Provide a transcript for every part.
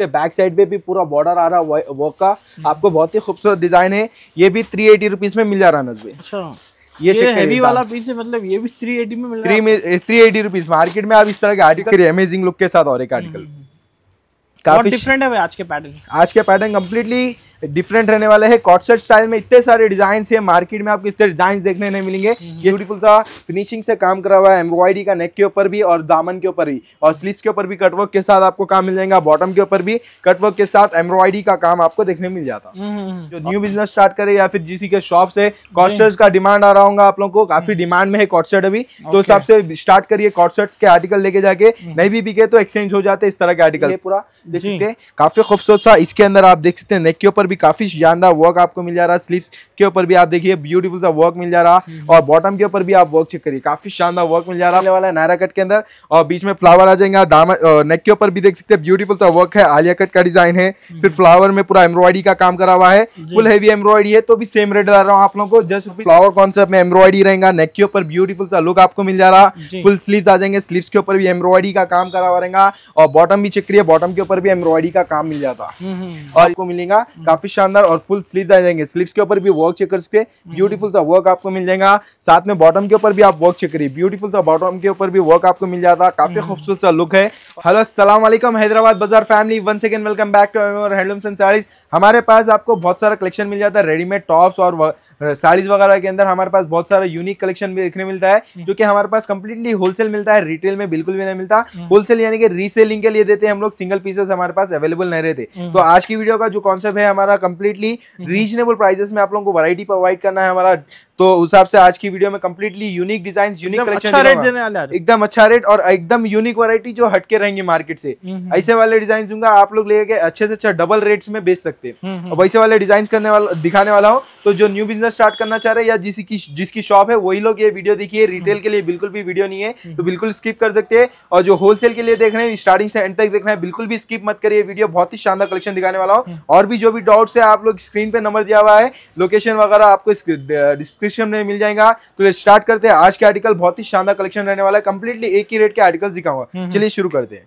सकते back side पे भी पूरा बॉर्डर आ रहा है वर्क का हम्म। आपको बहुत ही खूबसूरत डिजाइन है ये भी थ्री एटी रुपीज में मिल जा रहा है अच्छा ये, ये हैवी वाला पीस है मतलब ये भी 380 में मिल रहा है थ्री एटी रुपीज मार्केट में आप इस तरह के आर्टिकल अमेजिंग लुक के साथ और एक आर्टिकल हम्म, हम्म, काफी डिफरेंट है आज के पैटर्न आज के पैटर्न कम्प्लीटली डिफरेंट रहने वाले है कॉटसेट स्टाइल में इतने सारे डिजाइन है मार्केट में आपको इतने डिजाइन देखने नहीं मिलेंगे ये हम्म, ब्यूटीफुल हम्म। सा फिनिशिंग से काम करा हुआ है एम्ब्रॉयडरी का नेक के ऊपर भी और दामन के ऊपर भी और स्लीव के ऊपर भी कटवर्क के साथ आपको काम मिल जाएगा बॉटम के ऊपर भी कटवर्क के साथ एम्ब्रॉयडरी का काम आपको देखने मिल जाता हम्म, जो न्यू बिजनेस स्टार्ट करे या फिर जीसी के शॉप से कॉटसेट का डिमांड आ रहा होगा आप लोग को काफी डिमांड में है कॉटसेट अभी तो हिसाब से स्टार्ट करिए कॉटसेट के आर्टिकल लेके जाके नहीं भी बिके तो एक्सचेंज हो जाते इस तरह के आर्टिकल पूरा देख सकते हैं काफी खूबसूरत सा इसके अंदर आप देख सकते हैं नेक के ऊपर भी काफी शानदार वर्क आपको मिल जा रहा है स्लीव के ऊपर भी आप देखिए ब्यूटीफुल सा वर्क मिल जा रहा हम्म, हम्म। और बॉटम के ऊपर भी आप वर्क चेक करिए काफी शानदार वर्क मिल जा रहा वाला है नायरा कट के अंदर और बीच में फ्लावर आ जाएंगे दाम नेक के ऊपर भी देख सकते हैं ब्यूटीफुल सा वर्क है आलिया कट का डिजाइन है हम्म। फिर फ्लावर में पूरा एम्ब्रॉयडरी का काम करा हुआ है फुल हैवी एम्ब्रॉयडरी है तो भी सेम रेट ला रहा हूँ आप लोगों को जस्ट फ्लावर कॉन्सेप्ट में एम्ब्रॉयडरी रहेगा नेक के ऊपर ब्यूटीफुल सा लुक आपको मिल जा रहा फुल स्लीव्स आ जाएंगे स्लीव्स के ऊपर भी एम्ब्रॉयडरी का काम करा हुआ रहेगा और बॉटम भी चेक करिए बॉटम के ऊपर भी एम्ब्रॉयडरी का काम मिल जाता और आपको मिलेगा काफी काफी शानदार और फुल स्लीव आ जाएंगे स्लीव के ऊपर भी वर्क चेक कर सकते हैं ब्यूटीफुल सा वर्क आपको मिल जाएगा साथ में बॉटम के ऊपर भी आप वर्क चेक करिए ब्यूटीफुल सा बॉटम के ऊपर भी वर्क आपको मिल जाता है काफी हम्म। खूबसूरत सा लुक है हेलो असलम हैदराबाद बाजार family one second welcome back to handloom saris हमारे पास आपको बहुत सारा कलेक्शन मिल जाता है रेडीमेड टॉप्स और साड़ीज वगैरह के अंदर हमारे पास बहुत सारा यूनिक कलेक्शन भी देखने मिलता है हम्म। जो कि हमारे पास कंप्लीटली होलसेल मिलता है रिटेल में बिल्कुल भी नहीं मिलता होलसेल हम्म। यानी कि रीसेलिंग के लिए देते हैं हम लोग सिंगल पीसेस हमारे पास अवेलेबल नहीं रहते तो आज की वीडियो का जो कॉन्सेप्ट है हमारे हमारा कंप्लीटली रीजनेबल प्राइजेस में आप लोगों को वैरायटी प्रोवाइड करना है हमारा तो उस हिसाब से आज की वीडियो में completely unique design unique collection अच्छा रेट देने वाले एकदम अच्छा रेट और एकदम यूनिक वैरायटी जो हटके रहेंगे मार्केट से हम्म, हम्म। ऐसे वाले डिजाइन दूंगा आप लोग लेके अच्छे से अच्छा डबल रेट्स में बेच सकते हैं और हम्म, वैसे वाले डिजाइन करने वाला दिखाने वाला हूँ तो जो न्यू बिजनेस स्टार्ट करना चाह रहे हैं या जिसकी जिसकी शॉप है वही लोग ये वीडियो देखिए रिटेल के लिए बिल्कुल भी वीडियो नहीं है तो बिल्कुल स्किप कर सकते हैं और जो होलसेल के लिए देख रहे हैं स्टार्टिंग से एंड तक देख रहे हैं बिल्कुल भी स्किप मत करिए वीडियो बहुत ही शानदार कलेक्शन दिखाने वाला हूँ और भी जो भी डाउट्स है आप लोग स्क्रीन पे नंबर दिया हुआ है लोकेशन वगैरह आपको uh, डिस्क्रिप्शन में मिल जाएगा तो स्टार्ट करते हैं आज के आर्टिकल बहुत ही शानदार कलेक्शन रहने वाला है कंप्लीटली एक ही रेट के आर्टिकल दिखाऊंगा हम्म, हम्म। चलिए शुरू करते हैं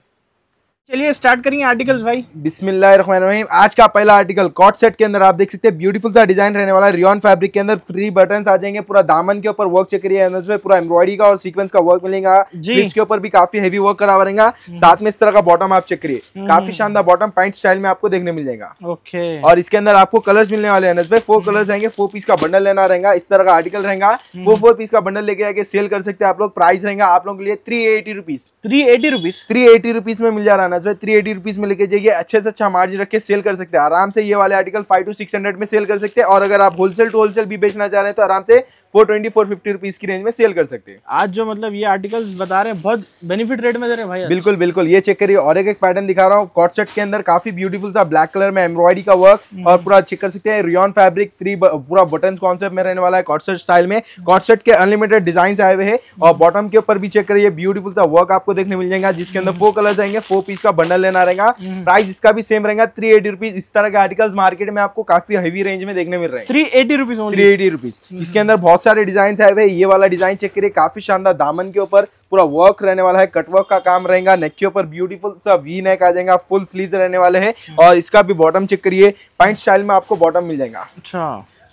चलिए स्टार्ट करिए आर्टिकल्स भाई बिस्मिल्लाहिर्रहमानिर्रहीम आज का पहला आर्टिकल कॉट सेट के अंदर आप देख सकते हैं ब्यूटीफुल सा डिजाइन रहने वाला रियन फैब्रिक के अंदर थ्री बटन आ जाएंगे पूरा दामन के ऊपर वर्क चेक करिए पूरा एम्ब्रॉयडरी का और सीक्वेंस का वर्क मिलेगा जींस के ऊपर भी काफी हेवी वर्क करा रहेगा हम्म। साथ में इस तरह का बॉटम आप चेक करिए हम्म। काफी शानदार बॉटम पैंट स्टाइल में आपको देखने मिल जाएगा ओके और इसके अंदर आपको कलर्स मिलने वाले हैं भाई फोर कलर्स आएंगे फोर पीस का बंडल लेना रहेगा इस तरह का आर्टिकल रहेगा वो फोर पीस का बंडल लेके आके सेल कर सकते हैं आप लोग प्राइस रहेगा आप लोग के लिए three eighty rupees three eighty rupees three eighty rupees में मिल जा रहा है अनस भाई थ्री एटी रुपीज़ में लेके जाइए अच्छे से अच्छा मार्जिन रख के सेल कर सकते हैं आराम से ये वाले article five two six hundred में सेल कर सकते हैं और अगर आप होलसेल टू होलसेल भी बेचना चाह रहे हैं तो आराम से four twenty four fifty rupees की रेंज में सेल कर सकते हैं आज जो मतलब ये आर्टिकल बता रहे हैं बहुत बेनिफिट रेट में दे रहे हैं भाई बिल्कुल बिल्कुल ये चेक करिए और एक एक पैटर्न दिखा रहा हूँ कॉट सेट के अंदर काफी ब्यूटीफुल था ब्लैक कलर में एम्ब्रॉयडरी का वर्क हम्म। और पूरा चेक कर सकते हैं रियॉन फैब्रिक थ्री पूरा बटन कॉन्सेप्ट में रहने वाला है कॉट सेट स्टाइल में कॉट हम्म। सेट के अनलिमिटेड डिजाइन आए हुए हैं और बॉटम हम्म। के ऊपर भी चेक करिए ब्यूटीफुल था वर्क आपको देखने मिल जाएगा जिसके अंदर फोर कलर आएंगे फोर पीस का बंडल लेना रहेगा प्राइस हम्म। इसका भी सेम रहेगा थ्री एटी रुपीज इस तरह के आर्टिकल्स मार्केट में आपको काफी हेवी रेंज में देखने मिल रहे हैं three eighty rupees three eighty rupees इसके अंदर बहुत सारे डिजाइन आए हुए ये वाला डिजाइन चेक करिए काफी शानदार दामन के ऊपर पूरा वर्क रहने वाला है कटवर्क का काम रहेगा नेक के ऊपर ब्यूटीफुल सा वी नेक आ जाएगा फुल स्लीव रहने वाले है हम्म। और इसका भी बॉटम चेक करिए पैंट स्टाइल में आपको बॉटम मिल जाएगा अच्छा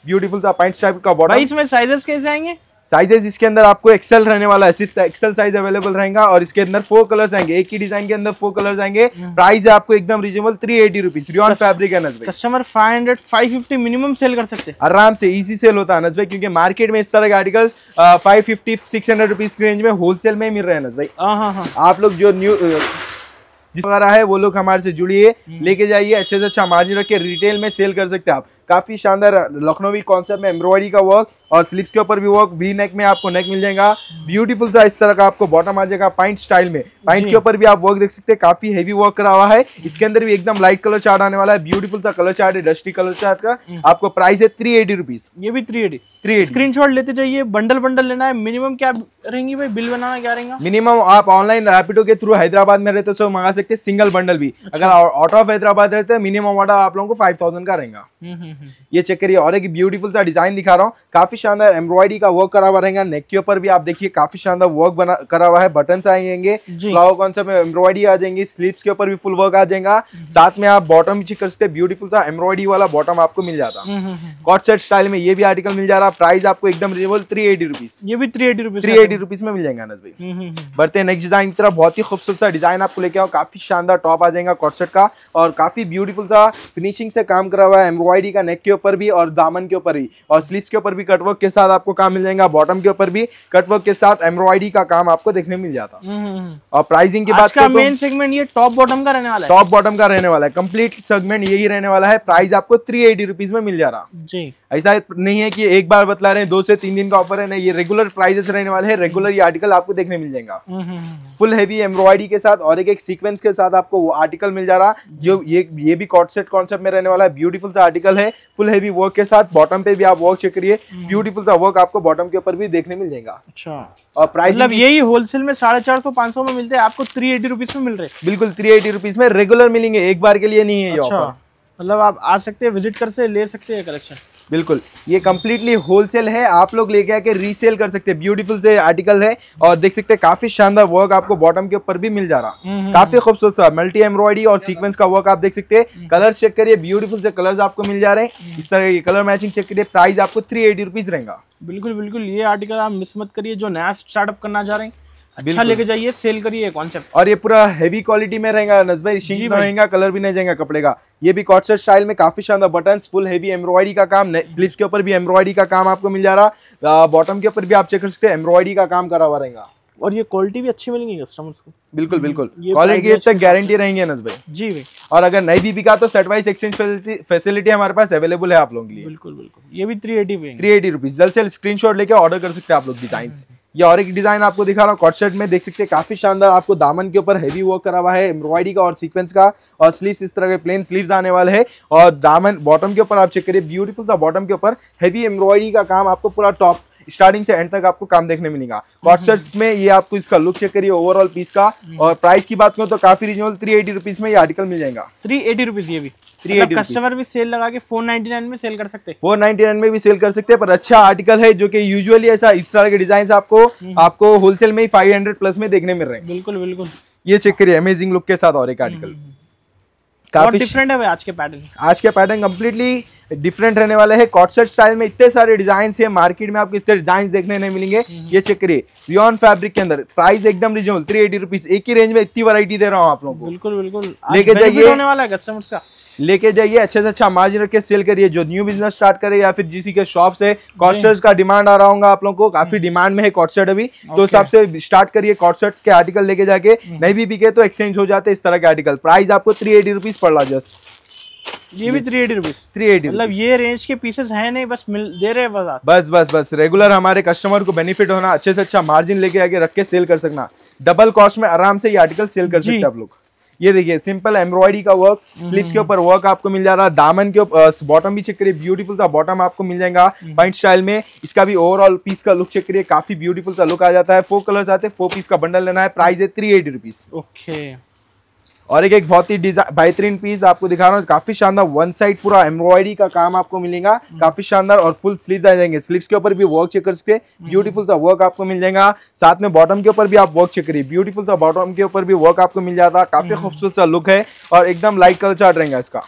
ब्यूटीफुल था पैंट स्टाइल का बॉटम इसमें साइजेस कैसे आएंगे साइजेस इसके अंदर आपको एक्सेल रहने वाला है सिर्फ एक्सेल साइज अवेलेबल रहेगा और इसके अंदर फोर कलर्स आएंगे एक ही डिजाइन के अंदर फोर कलर्स आएंगे प्राइस हम्म। है आपको एकदम reasonable three eighty rupees rayon fabric है नजर customer five hundred five fifty minimum sale कर सकते हैं आराम से इजी सेल होता है नजर क्योंकि मार्केट में इस तरह के article five fifty six hundred rupees range में होलसेल में मिल रहे हैं नजबे हाँ, हाँ, हाँ। आप लोग जो न्यू जिस वगैरह है वो लोग हमारे से जुड़िए हम्म। लेके जाइए अच्छे से अच्छा मार्जिन रख के रिटेल में सेल कर सकते हैं आप काफ़ी शानदार लखनवी कॉन्सेप्ट में एम्ब्रॉयडरी का वर्क और स्लीव्स के ऊपर भी वर्क वी नेक में आपको नेक मिल जाएगा ब्यूटीफुल सा इस तरह का आपको बॉटम आ जाएगा पाइंट स्टाइल में पाइंट के ऊपर भी आप वर्क देख सकते हैं काफ़ी हेवी वर्क करा हुआ है इसके अंदर भी एकदम लाइट कलर चार्ट आने वाला है ब्यूटीफुल सा कलर चार्ट है डस्टी कलर चार्ट का हम्म। आपको प्राइस है थ्री एटी रुपीज ये भी three eighty three eighty screen shot लेते जाइए बंडल बंडल लेना है मिनिमम क्या रहेंगी भाई बिल बनाना क्या रहेगा मिनिमम आप ऑनलाइन रैपिडो के थ्रू हैदराबाद में रहते हो मंगा सकते सिंगल बंडल भी अच्छा। अगर आउट ऑफ हैदराबाद रहते हैं मिनिमम ऑर्डर आप लोगों को फाइव थाउजेंड का रहेगा हम्म, हम्म। ये चेक करिए और एक ब्यूटीफुल सा डिजाइन दिखा रहा हूँ काफी शानदार एम्ब्रॉयडरी का वर्क करा हुआ रहेगा नेक के ऊपर भी आप देखिए काफी शानदार वर्क बना करा हुआ है बटन आएंगे फ्लावर कॉन्सेप्ट में एम्ब्रॉयडरी आ जाएंगी स्लीव के ऊपर भी फुल वर्क आ जाएगा साथ में आप बॉटम भी चेक कर सकते ब्यूटीफुल सा एम्ब्रॉयडरी वाला बॉटम आपको मिल जाता कॉट सेट स्टाइल में ये भी आर्टिकल मिल जा रहा है प्राइस आपको एकदम रिजनेबल थ्री एटी रुपीज ये भी three eighty rupees three eighty rupees में मिल जाएगा अनस भाई हम्म, हम्म, हम्म। बढ़ते नेक्स्ट डिजाइन की तरफ बहुत ही खूबसूरत सा डिजाइन आपको लेके आओ काफी शानदार टॉप आ जाएगा कॉट सेट का और काफी ब्यूटीफुल सा फिनिशिंग से काम करा हुआ है एम्ब्रॉयडरी का नेक के ऊपर भी और दामन के ऊपर भी और स्लीव के ऊपर भी कटवर्क के साथ आपको काम मिल जाएगा बॉटम के ऊपर भी कटवर्क के साथ एम्ब्रॉयडरी का काम आपको देखने मिल जाता हम्म, हम्म, हम्म। और प्राइसिंग की बात का मेन सेगमेंट तो- ये टॉप बॉटम का रहने वाला है टॉप बॉटम का रहने वाला है कम्प्लीट सेगमेंट यही रहने वाला है प्राइस आपको थ्री एटी में मिल जा रहा जी ऐसा नहीं है कि एक बार बतला रहे हैं दो से तीन दिन का ऑफर है ना ये रेगुलर प्राइजेस रहने वाले हैं रेगुलर ये आर्टिकल आपको देखने मिल जाएगा फुल हैवी एम्ब्रॉयडरी के साथ और एक एक सीक्वेंस के साथ आपको वो आर्टिकल मिल जा रहा जो ये ये भी कॉटसेट कॉन्सेप्ट में रहने वाला है ब्यूटीफुल सा आर्टिकल है फुल हैवी वर्क के साथ बॉटम पे भी आप वर्क चेक करिए ब्यूटीफुल हम्म। सा वर्क आपको बॉटम के ऊपर भी देखने मिल जाएगा अच्छा और प्राइस मतलब यही होलसेल में साढ़े चार सौ पांच सौ में मिलते हैं आपको थ्री एटी रुपीज में मिल रहे बिल्कुल थ्री एटी रुपीज में रेगुलर मिलेंगे एक बार के लिए नहीं है ये ऑफर अच्छा। मतलब आप आ सकते हैं विजिट कर से ले सकते हैं कलेक्शन बिल्कुल ये कम्प्लीटली होलसेल है आप लोग लेके आके रीसेल कर सकते हैं ब्यूटीफुल से आर्टिकल है और देख सकते हैं काफी शानदार वर्क आपको बॉटम के ऊपर भी मिल जा रहा हम्म, हम्म, काफी हम्म। खूबसूरत सा मल्टी एम्ब्रॉयडरी और सीक्वेंस का वर्क आप देख सकते हैं कलर चेक करिए ब्यूटीफुल से कलर्स आपको मिल जा रहे हैं इस तरह की कलर मैचिंग चेक करिए प्राइस आपको थ्री एटी रहेगा बिल्कुल बिल्कुल ये आर्टिकल आप मिस मत करिए जो नया स्टार्टअप करना चाह रहे हैं अच्छा लेके जाइए सेल करिए कॉन्सेप्ट और ये पूरा हेवी क्वालिटी में रहेगा नज भाई रहेगा कलर भी नहीं जाएगा कपड़े का ये भी कॉटसेट स्टाइल में काफी शानदार बटन फुल हेवी एम्ब्रॉयडरी का काम स्लीव्स के ऊपर भी एम्ब्रॉयडरी का काम आपको मिल जा रहा बॉटम के ऊपर भी आप चेक कर सकते हैं एम्ब्रॉयडरी का काम करा हुआ रहेगा और ये क्वालिटी भी अच्छी मिलेंगी कस्टमर्स को बिल्कुल बिल्कुल क्वालिटी तक गारंटी रहेंगे नज भाई जी भाई और अगर नहीं भी बिका तो सेट वाइज एक्सचेंज फैसिलिटी हमारे पास अवेलेबल है आप लोगों के लिए बिल्कुल बिल्कुल ये भी three eighty three eighty rupees जल्द से जल्द स्क्रीन लेके ऑर्डर कर सकते हैं आप लोग डिजाइन या और एक डिजाइन आपको दिखा रहा हूँ कॉट शर्ट में देख सकते हैं काफी शानदार आपको दामन के ऊपर हैवी वर्क करा हुआ है एम्ब्रॉयडरी का और सीक्वेंस का और स्लीव्स इस तरह के प्लेन स्लीव्स आने वाले हैं और दामन बॉटम के ऊपर आप चेक करिए ब्यूटीफुल था बॉटम के ऊपर हैवी एम्ब्रॉयडरी का काम आपको पूरा टॉप स्टार्टिंग से एंड तक आपको काम देखने मिलेगा व्हाट्सएप हम्म, हम्म। में ये आपको इसका लुक चेक करिए ओवरऑल पीस का हम्म। और प्राइस की बात करो तो काफी रिजनेबल थ्री एटी रुपीज में ये आर्टिकल मिल जाएगा थ्री एटी रुपीज ये भी मतलब कस्टमर भी सेल लगा के 499 में सेल कर सकते हैं 499 में भी सेल कर सकते हैं पर अच्छा आर्टिकल है जो कि यूजुअली ऐसा इस तरह के डिजाइन आपको आपको होलसेल में ही 500 प्लस में देखने मिल रहे हैं बिल्कुल बिल्कुल ये चेक करिए अमेजिंग लुक के साथ और एक आर्टिकल काफी डिफरेंट है आज के पैटर्न आज के पैटर्न कम्प्लीटली डिफरेंट रहने वाले हैं कॉटसेट स्टाइल में इतने सारे डिजाइन है मार्केट में आपको इतने डिजाइन देखने नहीं मिलेंगे हम्म, हम्म। ये चेक करिए रियॉन फैब्रिक के अंदर प्राइस एकदम रिजनेबल थ्री एटी रुपीज एक ही रेंज में इतनी वरायटी दे रहा हूँ आप लोग बिल्कुल बिल्कुल लेके जाइए लेके जाइए अच्छे से अच्छा मार्जिन रख के सेल करिए जो न्यू बिजनेस स्टार्ट करे या फिर जीसी के शॉप से कॉटसेट का डिमांड आ रहा होगा आप लोगों को काफी डिमांड हम्म। में है कॉटसेट अभी तो हिसाब से स्टार्ट करिए कॉटसेट के आर्टिकल लेके जाके नहीं भी बिके तो एक्सचेंज हो जाते इस तरह के आर्टिकल प्राइस आपको थ्री एटी रुपीज पड़ रहा जस्ट ये भी three eighty rupees three eighty मतलब ये रेंज के पीसेस हैं नहीं बस मिल दे रहे बस बस बस बस रेगुलर हमारे कस्टमर को बेनिफिट होना अच्छे से अच्छा मार्जिन लेके आगे रख के सेल कर सकना डबल कॉस्ट में आराम से ये आर्टिकल सेल कर सकते आप लोग ये देखिए सिंपल एम्ब्रॉयडरी का वर्क स्लीव्स के हम्म। ऊपर वर्क आपको मिल जा रहा है दामन के बॉटम भी चेक करिए ब्यूटीफुल था बॉटम आपको मिल जाएगा पॉइंट हम्म। स्टाइल में इसका भी ओवरऑल पीस का लुक चेक करिए काफी ब्यूटीफुल का लुक आ जाता है फोर कलर्स आते हैं फोर पीस का बंडल लेना है प्राइस है थ्री एटी रुपीज ओके और एक एक बहुत ही बेहतरीन पीस आपको दिखा रहा हूँ काफी शानदार वन साइड पूरा एम्ब्रॉयडरी का काम आपको मिलेगा हम्म। काफी शानदार और फुल स्लीव आ जाएंगे स्लीव्स के ऊपर भी वर्क चेक कर सकते ब्यूटीफुल सा वर्क आपको मिल जाएगा साथ में बॉटम के ऊपर भी आप वर्क चेक करिए ब्यूटीफुल सा बॉटम के ऊपर भी वर्क आपको मिल जाता काफी हम्म। खूबसूरत सा लुक है और एकदम लाइट कलर चार्ट रहेगा इसका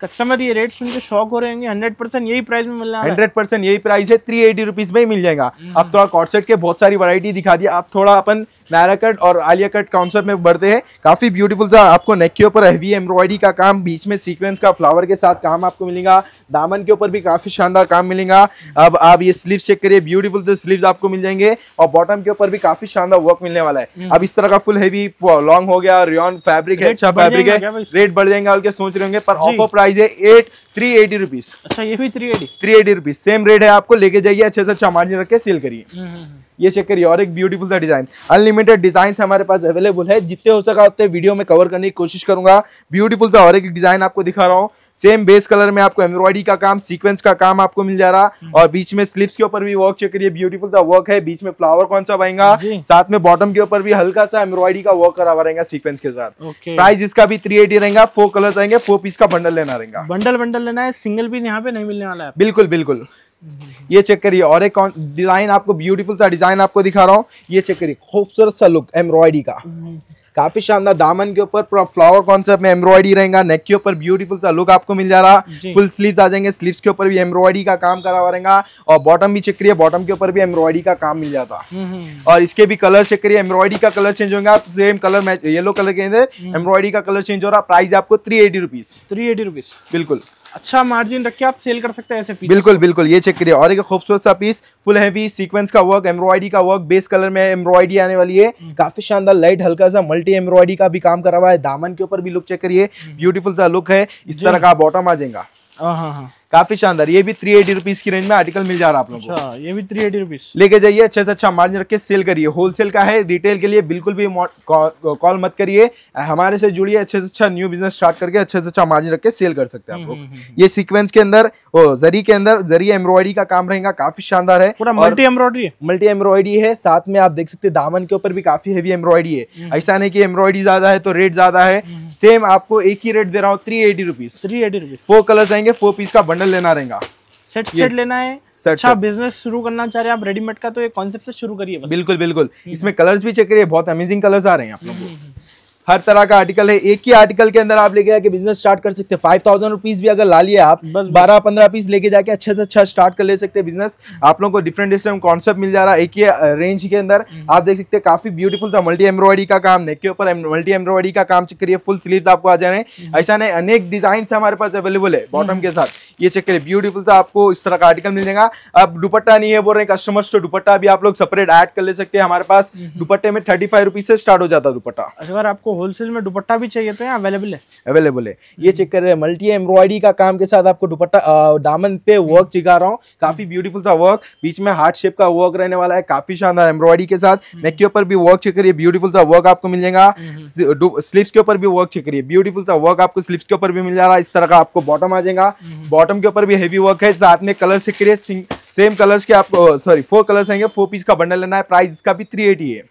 कस्टमर ये रेट सुन के शॉक हो रहे हंड्रेड परसेंट यही प्राइस में मिल रहा है हंड्रेड परसेंट यही प्राइस है थ्री एटी रुपीज में ही मिल जाएगा हम्म। अब थोड़ा तो कॉर्सेट के बहुत सारी वरायटी दिखा दी आप थोड़ा अपन नायरा कट और आलिया कट कॉन्सेप्ट में बढ़ते हैं काफ़ी ब्यूटीफुल सा आपको नेक के ऊपर हैवी एम्ब्रॉयडरी का काम बीच में सीक्वेंस का फ्लावर के साथ काम आपको मिलेगा दामन के ऊपर भी काफ़ी शानदार काम मिलेगा अब आप ये स्लीव चेक करिए ब्यूटीफुल से स्लीव आपको मिल जाएंगे और बॉटम के ऊपर भी काफ़ी शानदार वर्क मिलने वाला है हम्म। अब इस तरह का फुल हैवी लॉन्ग हो गया रियॉन फैब्रिक है अच्छा फैब्रिक है रेट बढ़ जाएंगे सोच रहे होंगे पर ऑफर प्राइस है एट थ्री एटी रुपीज अच्छा ये भी three eighty three eighty rupees same rate है आपको लेके जाइए अच्छे से अच्छा मार्जिन रख के सेल करिए हम्म, हम्म, हम्म। ये चेक करिए और एक ब्यूटीफुल सा डिजाइन अनलिमिटेड डिजाइन हमारे पास अवेलेबल है जितने हो सका उतने वीडियो में कवर करने की कोशिश करूंगा ब्यूटीफुल सा और एक डिजाइन आपको दिखा रहा हूँ सेम बेस कलर में आपको एम्ब्रॉयडरी का काम सीक्वेंस का काम आपको मिल जा रहा और बीच में स्लीव्स के ऊपर भी वर्क चेक करिए ब्यूटीफुल सा वर्क है बीच में फ्लावर कौन सा पाएगा साथ में बॉटम के ऊपर भी हल्का सा एम्ब्रॉयडरी का वर्क करा रहेगा सीक्वेंस के साथ प्राइस इसका भी थ्री रहेगा फोर कलर आएंगे फोर पीस का बंडल लेना रहेगा बंडल बंडल लेना है सिंगल पीस यहाँ पे नहीं मिलने वाला है बिल्कुल बिल्कुल ये चेक करिए और एक डिजाइन आपको ब्यूटीफुल सा डिजाइन आपको दिखा रहा हूँ ये चेक करिए खूबसूरत सा लुक एम्ब्रॉयडरी का काफी शानदार दामन के ऊपर पूरा फ्लावर कॉन्सेप्ट में एम्ब्रॉयडरी रहेगा नेक के ऊपर ब्यूटीफुल सा लुक आपको मिल जा रहा फुल स्लीव्स आ जाएंगे स्लीव्स के ऊपर भी एम्ब्रॉयडरी का काम करा हुआ रहेगा और बॉटम भी चेक करिए बॉटम के ऊपर भी एम्ब्रॉयडरी का काम मिल जाता हम्म, हम्म। और इसके भी कलर चेक करिए एम्ब्रॉयडरी का कलर चेंज होगा सेम कलर येलो कलर के अंदर एम्ब्रॉयडरी हम्म। का कलर चेंज हो रहा प्राइस आपको थ्री एटी रुपीज बिल्कुल अच्छा मार्जिन रख के आप सेल कर सकते हैं ऐसे पीस बिल्कुल बिल्कुल ये चेक करिए और एक खूबसूरत सा पीस फुल हैवी सीक्वेंस का वर्क एम्ब्रॉयडरी का वर्क बेस कलर में एम्ब्रॉयडरी आने वाली है हम्म। काफी शानदार लाइट हल्का सा मल्टी एम्ब्रॉयडरी का भी काम करा हुआ है दामन के ऊपर भी लुक चेक करिए ब्यूटीफुल हम्म। सा लुक है इस तरह का बॉटम आ जाएगा हाँ हाँ, हाँ। काफी शानदार ये भी थ्री एटी रुपीज की रेंज में आर्टिकल मिल जा रहा है आप लोगों को अच्छा, ये भी थ्री एटी रुपीज लेके जाइए अच्छे से अच्छा मार्जिन रख के सेल करिए होलसेल का है रिटेल के लिए बिल्कुल भी कॉल मत करिए हमारे से जुड़िए अच्छे से अच्छा न्यू बिजनेस स्टार्ट करके अच्छे से अच्छा मार्जिन रख के सेल कर सकते हैं आप लोग हम्म, हम्म, हम्म। ये सिक्वेंस के अंदर जरी के अंदर जरी एम्ब्रॉयडरी का काम रहेगा काफी शानदार है पूरा मल्टी एम्ब्रॉयडरी मल्टी एम्ब्रॉयडरी है साथ में आप देख सकते हैं दामन के ऊपर भी काफी हेवी एम्ब्रॉयडरी है ऐसा नहीं की एम्ब्रॉयडरी ज्यादा है तो रेट ज्यादा है सेम आपको एक ही रेट दे रहा हूँ three eighty rupees three eighty rupees four colour आएंगे फोर पीस का बंडल मॉडल लेना रहेगा सेट सेट लेना है सेट अच्छा बिजनेस शुरू करना चाह रहे हैं आप रेडीमेड का तो ये कॉन्सेप्ट से शुरू करिए बिल्कुल बिल्कुल हम्म, इसमें कलर्स भी चेक करिए बहुत अमेजिंग कलर्स आ रहे हैं आप लोगों को हम्म, हम्म, हर तरह का आर्टिकल है एक ही आर्टिकल के अंदर आप लेके जाके बिजनेस स्टार्ट कर सकते हैं फाइव थाउजेंड रुपीज भी अगर ला लिए आप बारह पंद्रह पीस लेके जाके अच्छे से अच्छा स्टार्ट कर ले सकते हैं बिजनेस आप लोगों को डिफरेंट डिफरेंट कॉन्सेप्ट मिल जा रहा है एक ही रेंज के अंदर हम्म। आप देख सकते हैं काफी ब्यूटीफुल था मल्टी एम्ब्रॉयडरी का काम नेक के ऊपर मल्टी एम्ब्रॉयडरी का काम चेक करिए फुल स्लीव आपको आ जा रहे हैं हम्म। ऐसा नहीं अनेक डिजाइन हमारे पास अवेलेबल है बॉटम के हम्म। साथ ये चेक करिए ब्यूटीफुल था आपको इस तरह का आर्टिकल मिल जाएगा अब दुपट्टा नहीं है बोल रहे हैं कस्टमर्स तो दुपट्टा भी आप लोग सेपरेट एड कर ले सकते हैं हमारे पास दुपट्टे में थर्टी फाइव रुपीज से स्टार्ट हो जाता है दुपट्टा अच्छा, अगर आपको होलसेल में दुपट्टा भी चाहिए तो यहाँ अवेलेबल है अवेलेबल है ये चेक कर रहे हैं मल्टी एम्ब्रॉयडरी का काम के साथ आपको दुपट्टा डामन पे वर्क चिखा रहा हूँ काफी ब्यूटीफुल था वर्क बीच में हार्ट शेप का वर्क रहने वाला है काफी शानदार एम्ब्रॉयडरी के साथ नेक हम्म। के ऊपर भी वर्क चेक करिए ब्यूटीफुल था वर्क आपको मिल जाएगा स्लीव्स हम्म। के ऊपर भी वर्क चेक करिए ब्यूटीफुल था वर्क आपको स्लीव्स के ऊपर भी मिल जा रहा है इस तरह का आपको बॉटम आ जाएगा बॉटम हम्म। के ऊपर भी हैवी वर्क है साथ में कलर चेक करिए सेम कलर्स के आपको सॉरी फोर कलर्स आएंगे फोर पीस का बंडल लेना है प्राइस इसका भी थ्री एटी है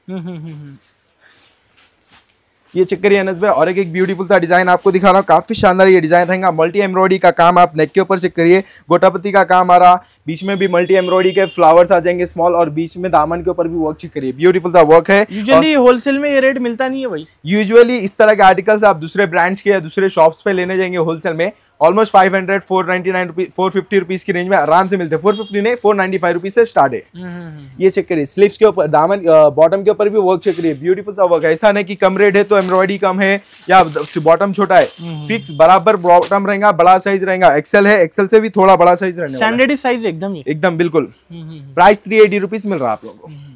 ये चेक करिए एनएस भाई और एक एक ब्यूटीफुल था डिजाइन आपको दिखा रहा हूँ काफी शानदार ये डिजाइन रहेगा मल्टी एम्ब्रॉयडरी का काम आप नेक के ऊपर चेक करिए गोटापति का काम आ रहा बीच में भी मल्टी एम्ब्रॉयडरी के फ्लावर्स आ जाएंगे स्मॉल और बीच में दामन के ऊपर भी वर्क चेक करिए ब्यूटीफुल था वर्क है यूजली होलसेल में ये रेट मिलता नहीं है भाई यूजली इस तरह के आर्टिकल्स आप दूसरे ब्रांड्स के या दूसरे शॉप्स पे लेने जाएंगे होलसेल में almost five hundred four ninety nine rupees four fifty rupees की रेंज में आराम से मिलते हैं फोर फिफ्टी नहीं फोर नाइनटी फाइव रुपीज से स्टार्ट है हम्म, हम्म, हम्म। ये चेक करिए स्लीव्स के ऊपर दामन बॉटम के ऊपर भी वर्क चेक करिए ब्यूटीफुल सा वर्क ऐसा नहीं कि कम रेट है तो एम्ब्रॉयडरी कम है या बॉटम छोटा है फिक्स बराबर बॉटम रहेगा बड़ा साइज रहेगा एक्सेल है एक्सेल से भी थोड़ा बड़ा साइज रहेगा एकदम एकदम बिल्कुल प्राइस थ्री एटी रुपीज मिल रहा है आप लोगों को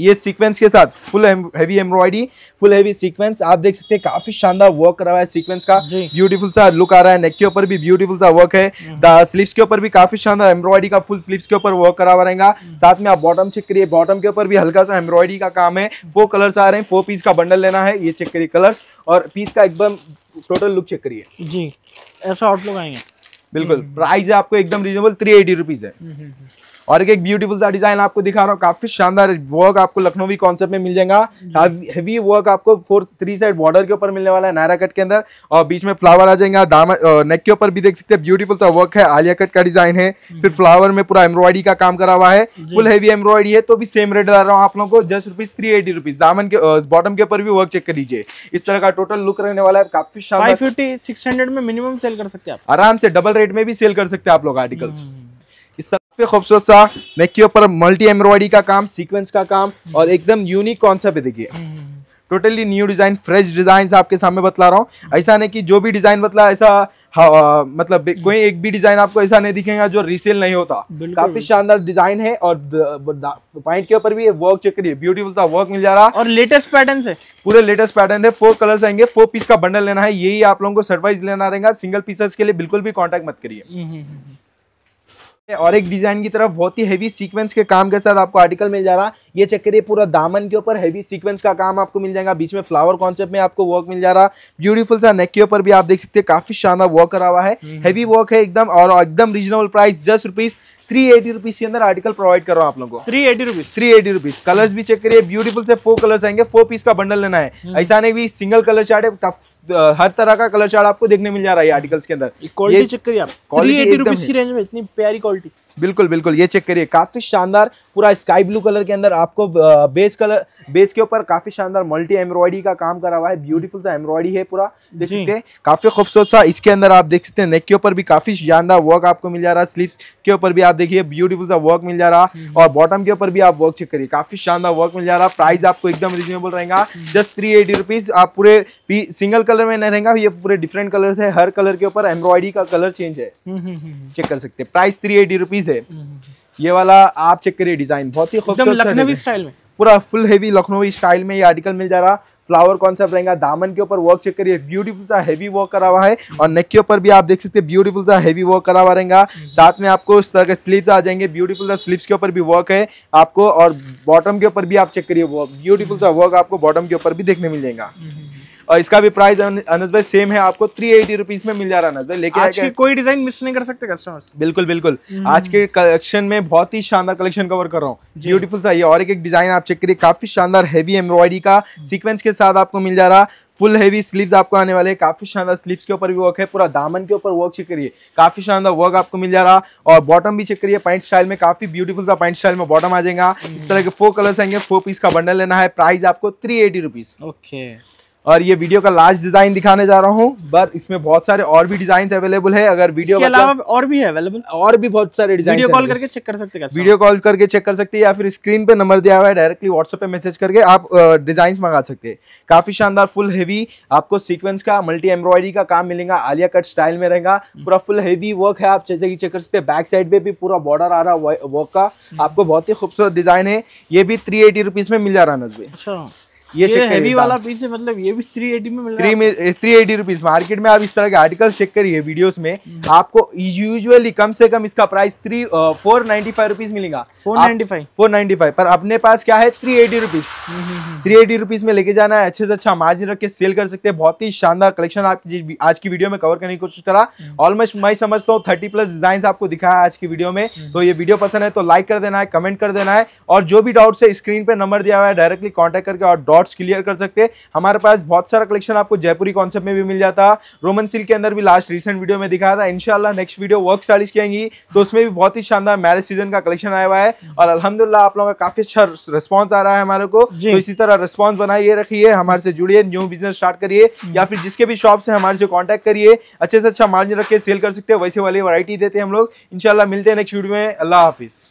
ये सीक्वेंस के साथ full heavy embroidery full heavy sequence आप देख सकते हैं काफी शानदार वर्क करा हुआ है सीक्वेंस का ब्यूटीफुल सा लुक आ रहा है नेक के ऊपर भी ब्यूटीफुल सा वर्क है हम्म। द स्लीव्स के ऊपर भी काफी शानदार एम्ब्रॉयडरी का फुल स्लीव्स के ऊपर वर्क करा हुआ रहेगा हम्म। साथ में आप बॉटम चेक करिए बॉटम के ऊपर भी हल्का सा एम्ब्रॉयडरी का काम है हम्म। वो कलर्स आ रहे हैं फोर पीस का बंडल लेना है ये चेक करिए कलर और पीस का एकदम टोटल लुक चेक करिए जी ऐसा आउटलुक आएंगे बिल्कुल प्राइस है आपको एकदम रिजनेबल थ्री एटी रुपीज है और एक ब्यूटीफुल सा डिजाइन आपको दिखा रहा हूँ काफी शानदार वर्क आपको लखनवी कॉन्सेप्ट में मिल जाएगा हेवी वर्क आपको फोर थ्री साइड बॉर्डर के ऊपर मिलने वाला है नायरा कट के अंदर और बीच में फ्लावर आ जाएगा दाम नेक के ऊपर भी देख सकते हैं ब्यूटीफुल सा वर्क है आलिया कट का डिजाइन है हम्म। फिर फ्लावर में पूरा एम्ब्रॉयडरी का काम करा हुआ है फुल हेवी एम्ब्रॉयडरी है तो भी सेम रेट डाल रहा हूँ आप लोगों को just rupees three eighty rupees दामन के बॉटम के ऊपर भी वर्क चेक कर लीजिए इस तरह का टोटल लुक रहने वाला है काफी शानदार फिफ्टी सिक्स हंड्रेड में मिनिमम सेल कर सकते हैं आराम से डबल रेट में भी सेल कर सकते हैं आप लोग आर्टिकल्स काफी खूबसूरत सा नेक के ऊपर मल्टी एम्ब्रॉयडरी का काम सीक्वेंस का काम और एकदम यूनिक कॉन्सेप्ट है देखिए totally new design fresh design आपके सामने बतला रहा हूँ ऐसा नहीं कि जो भी डिजाइन बतला ऐसा हाँ, मतलब कोई एक भी डिजाइन आपको ऐसा नहीं दिखेगा जो रीसेल नहीं होता काफी शानदार डिजाइन है और पॉइंट के ऊपर भी वर्क चेक करिए ब्यूटीफुल सा वर्क मिल जा रहा और लेटेस्ट पैटर्न है पूरे लेटेस्ट पैटर्न है फोर कलर्स आएंगे फोर पीस का बंडल लेना है यही आप लोगों को सरप्राइज लेना रहेगा सिंगल पीसेस के लिए बिल्कुल भी कॉन्टेक्ट मत करिए हम्म, हम्म, हम्म, और एक डिजाइन की तरफ बहुत ही हैवी सीक्वेंस के काम के साथ आपको आर्टिकल मिल जा रहा है ये चेक करिए पूरा दामन के ऊपर हैवी सीक्वेंस का काम आपको मिल जाएगा बीच में फ्लावर कॉन्सेप्ट में आपको वर्क मिल जा रहा है ब्यूटीफुल सा नेक के ऊपर भी आप देख सकते हैं काफी शानदार वर्क करा हुआ है हैवी हम्म। वर्क है एकदम और एकदम reasonable price just rupees three eighty rupees के अंदर आर्टिकल प्रोवाइड कर रहा हूँ आप लोगों को three eighty rupees three eighty rupees colours भी चेक करिए ब्यूटीफुल से फोर कलर्स आएंगे फोर पीस का बंडल लेना है हम्म। ऐसा नहीं भी सिंगल कलर चार्ट है हर तरह का कलर चार्ट आपको देखने मिल जा रहा है आर्टिकल्स के अंदर क्वालिटी चेक करिए आप क्वालिटी की रेंज में इतनी प्यारी क्वालिटी बिल्कुल बिल्कुल ये चेक करिए काफी शानदार पूरा स्काई ब्लू कलर के अंदर आपको बेस कलर बेस के ऊपर काफी शानदार मल्टी एम्ब्रॉयडरी का काम करा हुआ है ब्यूटीफुल सा एम्ब्रॉयडरी है पूरा देख सकते हैं काफी खूबसूरत सा इसके अंदर आप देख सकते हैं नेक के ऊपर भी काफी शानदार वर्क आपको मिल जा रहा है स्लीव के ऊपर भी आप आप देखिए ब्यूटीफुल सा वर्क मिल जा रहा हम्म। और बॉटम के ऊपर भी आप वर्क चेक करिए काफी शानदार वर्क मिल जा रहा प्राइस आपको एकदम रिजनेबल रहेगा जस्ट थ्री एटी रुपीज आप पूरे सिंगल कलर में नहीं रहेगा ये पूरे डिफरेंट कलर है हर कलर के ऊपर एम्ब्रॉयडरी का कलर चेंज है चेक हम्म, हम्म, कर सकते प्राइस थ्री एटी रुपीज है ये वाला आप चेक करिए डिजाइन बहुत ही खूबसूरत लखनवी स्टाइल में पूरा फुल हेवी लखनऊ स्टाइल में ये आर्टिकल मिल जा रहा फ्लावर कॉन्सेप्ट रहेगा दामन के ऊपर वर्क चेक करिए ब्यूटीफुल सा हेवी वर्क करा हुआ है और नेक के ऊपर भी आप देख सकते हैं ब्यूटीफुल सा हेवी वर्क करा हुआ रहेगा साथ में आपको इस तरह के स्लीव्स आ जाएंगे ब्यूटीफुल सा स्लीव्स के ऊपर भी वर्क है आपको और बॉटम के ऊपर भी आप चेक करिए ब्यूटीफुल सा वर्क आपको बॉटम के ऊपर भी देखने मिल जाएगा हम्म, हम्म, हम्म। और इसका भी प्राइस अनुज भाई सेम है आपको थ्री एटी रुपीज में मिल जा रहा है भाई लेकिन आज की कोई डिजाइन मिस नहीं कर सकते कस्टमर्स बिल्कुल बिल्कुल हम्म। आज के कलेक्शन में बहुत ही शानदार कलेक्शन कवर कर रहा हूँ ब्यूटीफुल सा ये और एक एक डिजाइन आप चेक करिए काफी शानदार हैवी एम्ब्रॉयडरी का सीक्वेंस हम्म। के साथ आपको मिल जा रहा फुल हैवी स्लीव्स आपको आने वाले काफी शानदार स्लीव्स के ऊपर भी वर्क है पूरा दामन के ऊपर वर्क चेक करिए काफी शानदार वर्क आपको मिल जा रहा और बॉटम भी चेक करिए पैंट स्टाइल में काफी ब्यूटीफुल सा पैंट स्टाइल में बॉटम आ जाएगा इस हम्म। तरह के फोर कलर्स आएंगे फोर पीस का बंडल लेना है प्राइस आपको थ्री एटी रुपीज ओके और ये वीडियो का लास्ट डिजाइन दिखाने जा रहा हूँ बट इसमें बहुत सारे और भी डिजाइन अवेलेबल है अगर वीडियो के अलावा मतलब और भी है अवेलेबल और भी बहुत सारे डिजाइन वीडियो कॉल करके चेक कर सकते हैं वीडियो कॉल करके चेक कर सकते हैं या फिर स्क्रीन पे नंबर दिया हुआ है डायरेक्टली व्हाट्सएप पे मैसेज करके आप डिजाइन मंगा सकते हैं काफी शानदार फुल हेवी आपको सिक्वेंस का मल्टी एम्ब्रॉयडरी का काम मिलेगा आलिया कट स्टाइल में रहेगा पूरा फुल हेवी वर्क है आप जैसे कि चेक कर सकते हैं बैक साइड पे भी पूरा बॉर्डर आ रहा है वर्क का हम्म। आपको बहुत ही खूबसूरत डिजाइन है ये भी थ्री एटी में मिल जा रहा है नजबे ये, ये हैवी वाला पीस है मतलब ये भी थ्री एटी में three three eighty rupees market में आप इस तरह के आर्टिकल चेक करिए वीडियोस में हम्म। आपको यूजुअली कम से कम इसका price three four ninety five rupees मिलेगा four ninety five four ninety five पर अपने पास क्या है three eighty rupees three eighty rupees में लेके जाना है अच्छे से अच्छा मार्जिन रख के सेल कर सकते हैं बहुत ही शानदार कलेक्शन आप आज की वीडियो में कवर करने की कोशिश करा ऑलमोस्ट हम्म। मैं समझता हूँ थर्टी प्लस डिजाइन आपको दिखाया आज की वीडियो में हम्म। तो ये वीडियो पसंद है तो लाइक कर देना है कमेंट कर देना है और जो भी डाउट है स्क्रीन पर नंबर दिया हुआ है डायरेक्टली कॉन्टेक्ट करके और डॉट्स क्लियर कर सकते हैं हमारे पास बहुत सारा कलेक्शन आपको जयपुरी कॉन्सेप्ट में भी मिल जाता रोमन सिल्क के अंदर भी लास्ट रिसेंट वीडियो में दिखाया था इनशाला नेक्स्ट वीडियो वर्क साड़ीज की आएंगी तो उसमें भी बहुत ही शानदार मैरिज सीजन का कलेक्शन आया हुआ है और अलहमदुल्ला आप लोगों का काफी अच्छा रिस्पॉन्स आ रहा है हमारे को तो इसी तरह रिस्पॉन्स बनाइए रखिए हमारे से जुड़िए न्यू बिजनेस स्टार्ट करिए या फिर जिसके भी शॉप से हमारे से कॉन्टेक्ट करिए अच्छे से अच्छा मार्जिन रखिए सेल कर सकते हैं वैसे वाली वरायटी देते हैं हम लोग इनशाला मिलते हैं नेक्स्ट वीडियो में अल्लाह हाफिज़